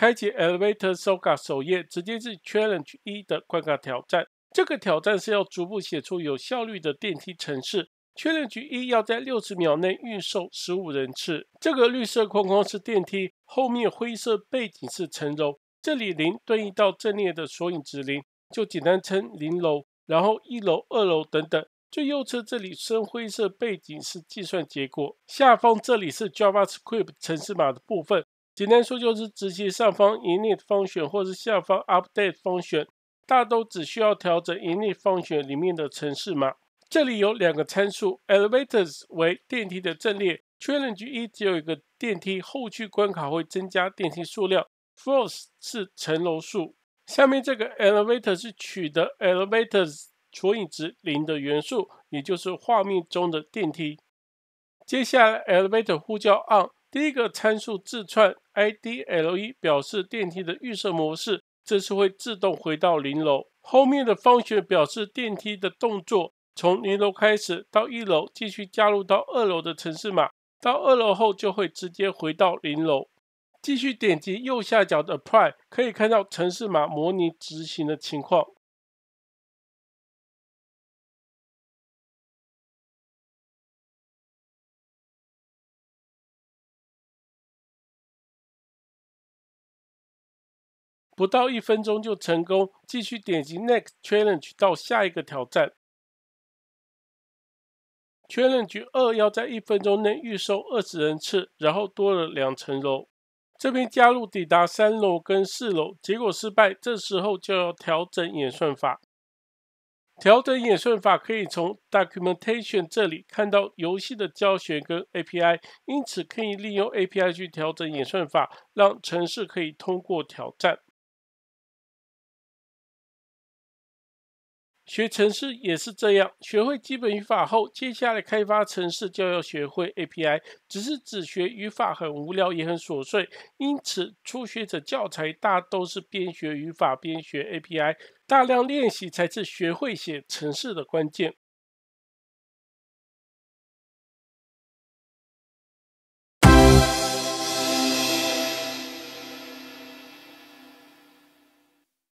开启 Elevator Saga 首页，直接是 Challenge 一的关卡挑战。这个挑战是要逐步写出有效率的电梯程式。Challenge 一要在六十秒内预售十五人次。这个绿色框框是电梯，后面灰色背景是层楼这里零对应到阵列的索引指令，就简单称零楼。然后一楼、二楼等等。最右侧这里深灰色背景是计算结果。下方这里是 JavaScript 程式码的部分。简单说就是执行上方 init 方选或是下方 update 方选，大都只需要调整 init 方选里面的程式码。这里有两个参数 elevators 为电梯的阵列，challenge 一只有一个电梯，后续关卡会增加电梯数量。f o r c e 是层楼数。下面这个 elevator 是取得 elevators 除以值零的元素，也就是画面中的电梯。接下来 elevator 呼叫 on。第一个参数字串 IDLE 表示电梯的预设模式，这是会自动回到零楼。后面的方选表示电梯的动作，从零楼开始到一楼，继续加入到二楼的城市码，到二楼后就会直接回到零楼。继续点击右下角的 Apply，可以看到城市码模拟执行的情况。不到一分钟就成功，继续点击 Next Challenge 到下一个挑战。Challenge 二要在一分钟内预售二十人次，然后多了两层楼。这边加入抵达三楼跟四楼，结果失败。这时候就要调整演算法。调整演算法可以从 Documentation 这里看到游戏的教学跟 API，因此可以利用 API 去调整演算法，让城市可以通过挑战。学程式也是这样，学会基本语法后，接下来开发程式就要学会 API。只是只学语法很无聊也很琐碎，因此初学者教材大都是边学语法边学 API，大量练习才是学会写程式的关键。